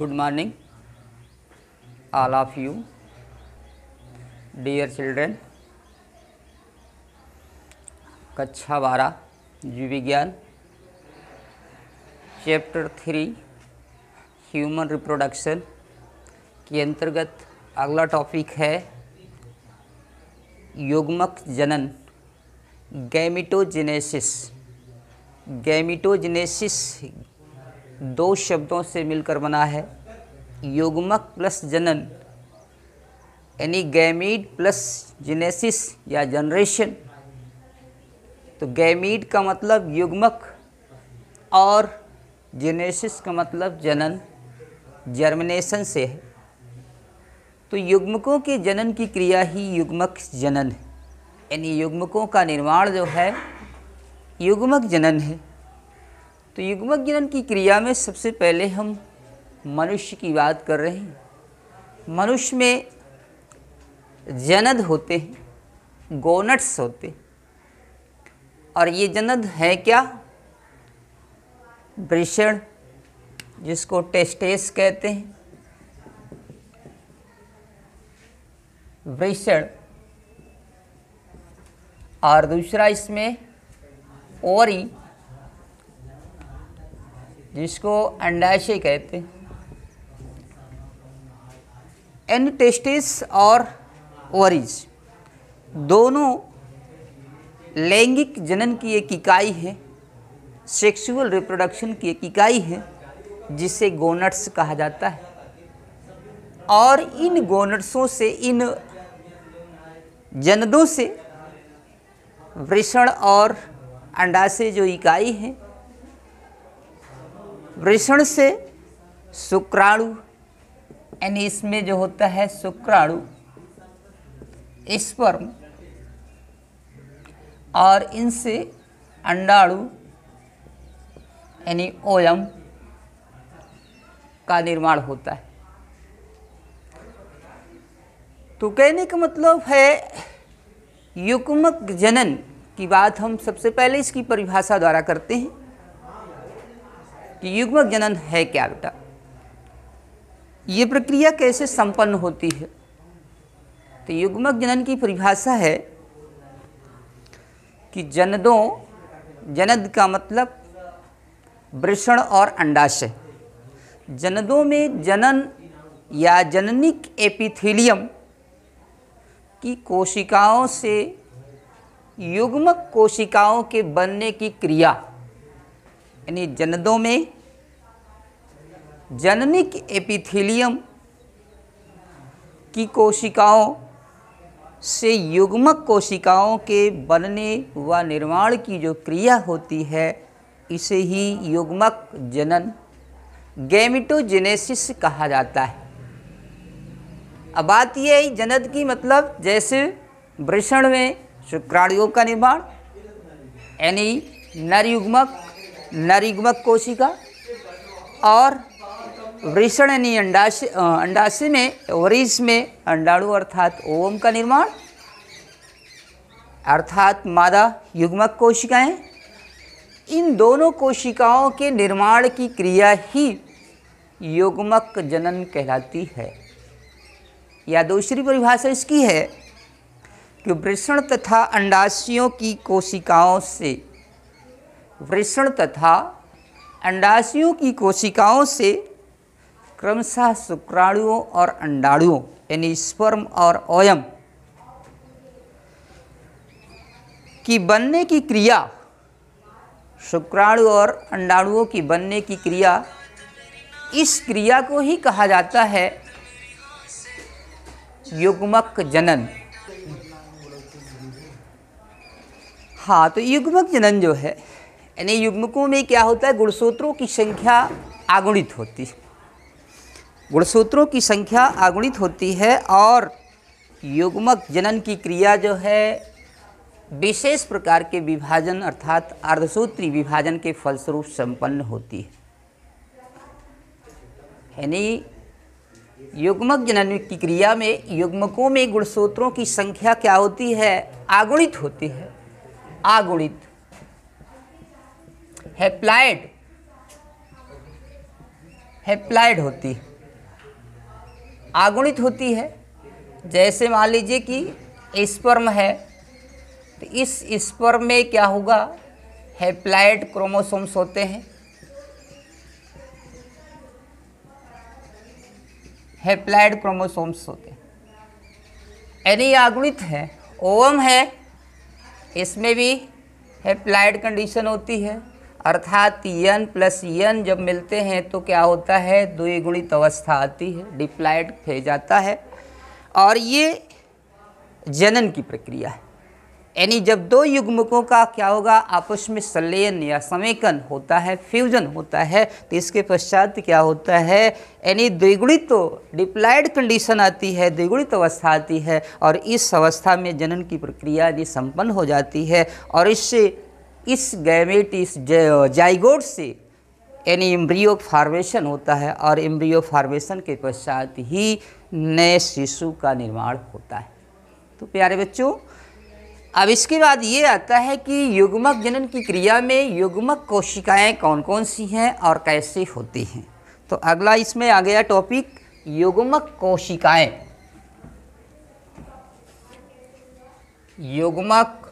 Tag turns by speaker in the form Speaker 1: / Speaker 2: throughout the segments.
Speaker 1: good morning all of you dear children कक्षा बारह जीव विज्ञान चैप्टर थ्री ह्यूमन रिप्रोडक्शन के अंतर्गत अगला टॉपिक है युग्मक जनन गैमिटोजेनेसिस गैमिटोजेनेसिस दो शब्दों से मिलकर बना है युग्मक प्लस जनन यानी गैमीड प्लस जिनेसिस या जनरेशन तो गैमीड का मतलब युग्मक और जिनेसिस का मतलब जनन जर्मिनेशन से है तो युग्मकों के जनन की क्रिया ही युग्मक जनन है यानी युग्मकों का निर्माण जो है युग्मक जनन है तो युग्म जनन की क्रिया में सबसे पहले हम मनुष्य की बात कर रहे हैं मनुष्य में जनद होते हैं गोनट्स होते हैं और ये जनद है क्या वृषण जिसको टेस्टेस कहते हैं वृषण और दूसरा इसमें ओरी जिसको अंडाशय कहते हैं एन टेस्टिस और ओवरीज दोनों लैंगिक जनन की एक इकाई है सेक्सुअल रिप्रोडक्शन की एक इकाई है जिसे गोनट्स कहा जाता है और इन गोनट्सों से इन जनदों से वृषण और अंडाशय जो इकाई है वृषण से शुक्राणु यानी इसमें जो होता है शुक्राणु स्पर्म और इनसे अंडाणु यानी ओयम का निर्माण होता है तो कहने का मतलब है युग्मक जनन की बात हम सबसे पहले इसकी परिभाषा द्वारा करते हैं कि युग्मक जनन है क्या बेटा ये प्रक्रिया कैसे संपन्न होती है तो युग्मक जनन की परिभाषा है कि जनदों जनद का मतलब वृषण और अंडाशय जनदों में जनन या जननिक एपिथेलियम की कोशिकाओं से युग्मक कोशिकाओं के बनने की क्रिया यानी जनदों में जननिक एपिथेलियम की कोशिकाओं से युग्मक कोशिकाओं के बनने व निर्माण की जो क्रिया होती है इसे ही युग्मक जनन गैमिटोजेनेसिस कहा जाता है अब बात यह है जनद की मतलब जैसे वृषण में शुक्राणुओं का निर्माण यानी नरयुग्मक नरिगमक कोशिका और वृषणनी अंडाशय अंडाशय में वरिष में अंडाणु अर्थात ओम का निर्माण अर्थात मादा युग्मक कोशिकाएं इन दोनों कोशिकाओं के निर्माण की क्रिया ही युग्मक जनन कहलाती है या दूसरी परिभाषा इसकी है कि वृषण तथा अंडाशियों की कोशिकाओं से वृषण तथा अंडाशयों की कोशिकाओं से क्रमशः शुक्राणुओं और अंडाणुओं यानी स्पर्म और ओयम की बनने की क्रिया शुक्राणु और अंडाणुओं की बनने की क्रिया इस क्रिया को ही कहा जाता है युग्मक जनन हाँ तो युग्मक जनन जो है यानी युग्मकों में क्या होता है गुणसूत्रों की संख्या आगुणित होती है गुणसूत्रों की संख्या आगुणित होती है और युग्मक जनन की क्रिया जो है विशेष प्रकार के विभाजन अर्थात अर्धसूत्री विभाजन के फलस्वरूप संपन्न होती है यानी युग्मक जनन की क्रिया में युग्मकों में गुणसूत्रों की संख्या क्या होती है आगुणित होती है आगुणित हेप्लाइड हेप्लाइड होती है आगुणित होती है जैसे मान लीजिए कि स्पर्म है तो इस स्पर्म में क्या होगा हेप्लाइड क्रोमोसोम्स होते हैं हेप्लाइड क्रोमोसोम्स होते हैं यानी आगुणित है ओवम है इसमें भी हेप्लाइड कंडीशन होती है अर्थात यन प्लस यन जब मिलते हैं तो क्या होता है द्विगुणित अवस्था आती है डिप्लाइड फैल जाता है और ये जनन की प्रक्रिया है यानी जब दो युग्मकों का क्या होगा आपस में संलयन या समेकन होता है फ्यूजन होता है तो इसके पश्चात क्या होता है यानी द्विगुणित तो डिप्लाइड कंडीशन आती है द्विगुणित अवस्था आती है और इस अवस्था में जनन की प्रक्रिया यदि संपन्न हो जाती है और इससे इस गैमेट इस जाइगोड से यानी इम्ब्रियो फार्मेशन होता है और इम्ब्रियो फार्मेशन के पश्चात ही नए शिशु का निर्माण होता है तो प्यारे बच्चों अब इसके बाद ये आता है कि युग्मक जनन की क्रिया में युग्मक कोशिकाएं कौन कौन सी हैं और कैसे होती हैं तो अगला इसमें आ गया टॉपिक युग्मक कोशिकाएं युग्मक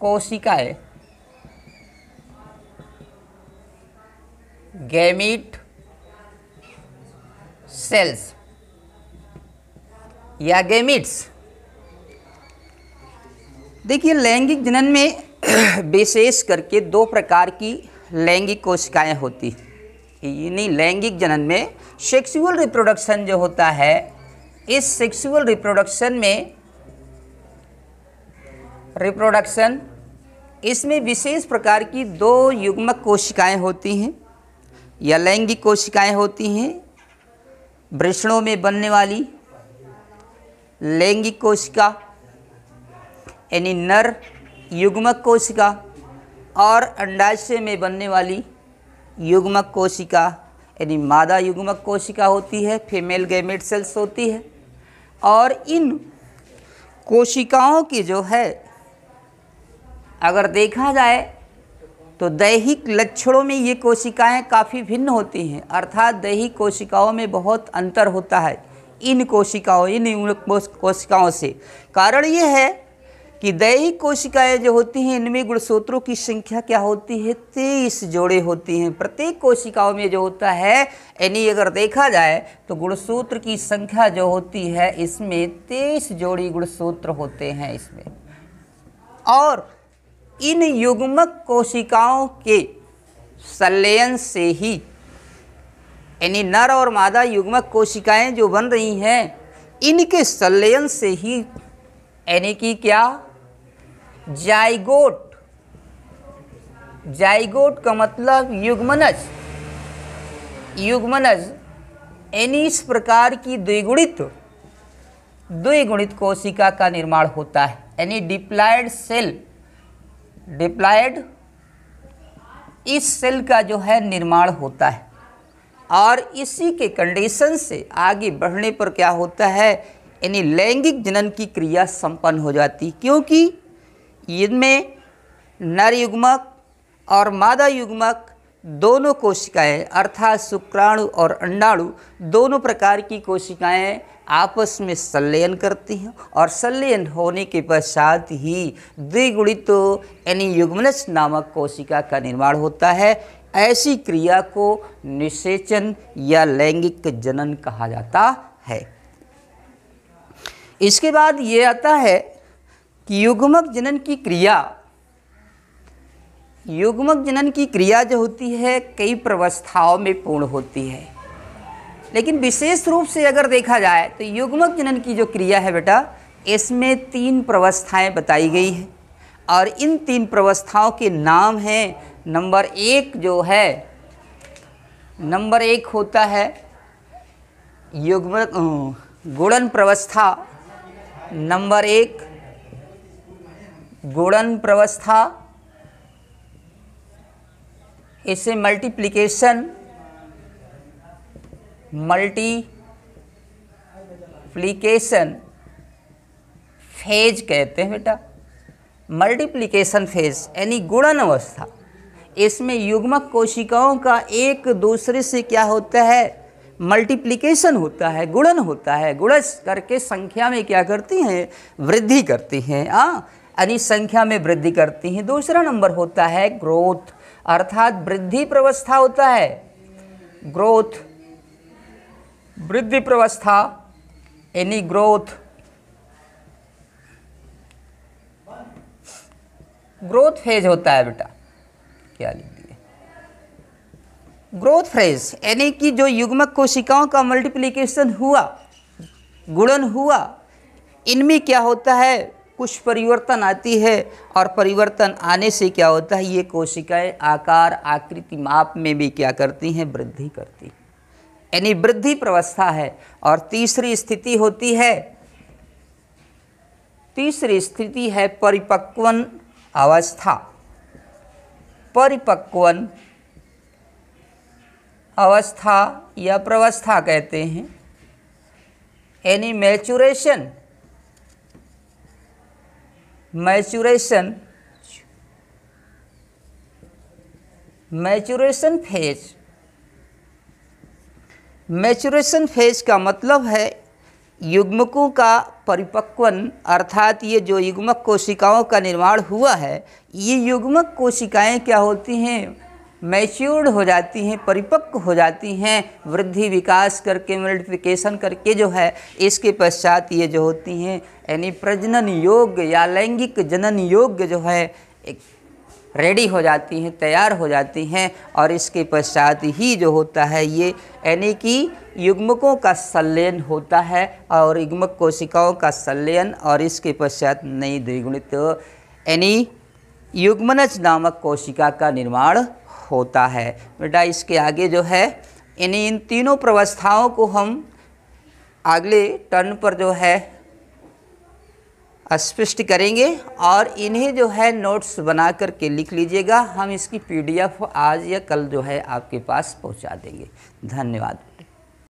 Speaker 1: कोशिकाएं गैमिट सेल्स या गैमिट्स देखिए लैंगिक जनन में विशेष करके दो प्रकार की लैंगिक कोशिकाएं होती यानी लैंगिक जनन में सेक्सुअल रिप्रोडक्शन जो होता है इस सेक्सुअल रिप्रोडक्शन में रिप्रोडक्शन इसमें विशेष प्रकार की दो युग्मक कोशिकाएं होती हैं या लैंगिक कोशिकाएं होती हैं वृषणों में बनने वाली लैंगिक कोशिका यानी नर युग्मक कोशिका और अंडाशय में बनने वाली युग्मक कोशिका यानी मादा युग्मक कोशिका होती है फीमेल गैमेट सेल्स होती है और इन कोशिकाओं की जो है अगर देखा जाए तो दैहिक लक्षणों में ये कोशिकाएं काफ़ी भिन्न होती हैं अर्थात दैहिक कोशिकाओं में बहुत अंतर होता है इन कोशिकाओं इन कोशिकाओं से कारण ये है कि दैहिक कोशिकाएं जो होती हैं इनमें गुणसूत्रों की संख्या क्या होती है तेईस जोड़े होती हैं प्रत्येक कोशिकाओं में जो होता है यानी अगर देखा जाए तो गुणसूत्र की संख्या जो होती है इसमें तेईस जोड़ी गुणसूत्र होते हैं इसमें और इन युग्मक कोशिकाओं के संलयन से ही यानी नर और मादा युग्मक कोशिकाएं जो बन रही हैं इनके संलयन से ही यानी कि क्या जाइगोट जाइगोट का मतलब युग्मनज युग्मनज यानी इस प्रकार की द्विगुणित द्विगुणित कोशिका का निर्माण होता है यानी डिप्लाइड सेल डिप्लाइड इस सेल का जो है निर्माण होता है और इसी के कंडीशन से आगे बढ़ने पर क्या होता है यानी लैंगिक जनन की क्रिया संपन्न हो जाती क्योंकि इनमें नर युग्मक और मादा युग्मक दोनों कोशिकाएं अर्थात शुक्राणु और अंडाणु दोनों प्रकार की कोशिकाएं आपस में संलयन करती हैं और संलयन होने के पश्चात ही द्विगुणित तो यानी युग्मनस नामक कोशिका का निर्माण होता है ऐसी क्रिया को निषेचन या लैंगिक जनन कहा जाता है इसके बाद ये आता है कि युग्मक जनन की क्रिया युग्मक जनन की क्रिया जो होती है कई प्रवस्थाओं में पूर्ण होती है लेकिन विशेष रूप से अगर देखा जाए तो युग्मक जनन की जो क्रिया है बेटा इसमें तीन प्रवस्थाएं बताई गई हैं और इन तीन प्रवस्थाओं के नाम हैं नंबर एक जो है नंबर एक होता है युग्म अं, गुणन प्रवस्था नंबर एक गुणन प्रवस्था इसे मल्टीप्लिकेशन मल्टीप्लीकेशन फेज कहते हैं बेटा मल्टीप्लीकेशन फेज यानी गुणन अवस्था इसमें युग्मक कोशिकाओं का एक दूसरे से क्या होता है मल्टीप्लीकेशन होता है गुणन होता है गुणस करके संख्या में क्या करती हैं वृद्धि करती हैं हाँ यानी संख्या में वृद्धि करती हैं दूसरा नंबर होता है ग्रोथ अर्थात वृद्धि प्रवस्था होता है ग्रोथ वृद्धि प्रवस्था एनी ग्रोथ ग्रोथ फेज होता है बेटा क्या लिख दिए ग्रोथ फेज यानी कि जो युग्मक कोशिकाओं का मल्टीप्लीकेशन हुआ गुणन हुआ इनमें क्या होता है कुछ परिवर्तन आती है और परिवर्तन आने से क्या होता है ये कोशिकाएं आकार आकृति माप में भी क्या करती हैं वृद्धि करती हैं यानी वृद्धि प्रवस्था है और तीसरी स्थिति होती है तीसरी स्थिति है परिपक्वन अवस्था परिपक्वन अवस्था या प्रवस्था कहते हैं यानी maturation maturation maturation phase maturation phase का मतलब है युग्मकों का परिपक्वन अर्थात ये जो युग्मक कोशिकाओं का निर्माण हुआ है ये युग्मक कोशिकाएं क्या होती हैं मैच्योर्ड हो जाती हैं परिपक्व हो जाती हैं वृद्धि विकास करके मल्टीप्लिकेशन करके जो है इसके पश्चात ये जो होती हैं यानी प्रजनन योग्य या लैंगिक जनन योग्य जो है एक रेडी हो जाती हैं तैयार हो जाती हैं और इसके पश्चात ही जो होता है ये यानी कि युग्मकों का संलयन होता है और युग्मक कोशिकाओं का संलयन और इसके पश्चात नई द्विगुणित यानी युग्मनज नामक कोशिका का निर्माण होता है बेटा इसके आगे जो है यानी इन तीनों प्रवस्थाओं को हम अगले टर्न पर जो है स्पष्ट करेंगे और इन्हें जो है नोट्स बना कर के लिख लीजिएगा हम इसकी पीडीएफ आज या कल जो है आपके पास पहुंचा देंगे धन्यवाद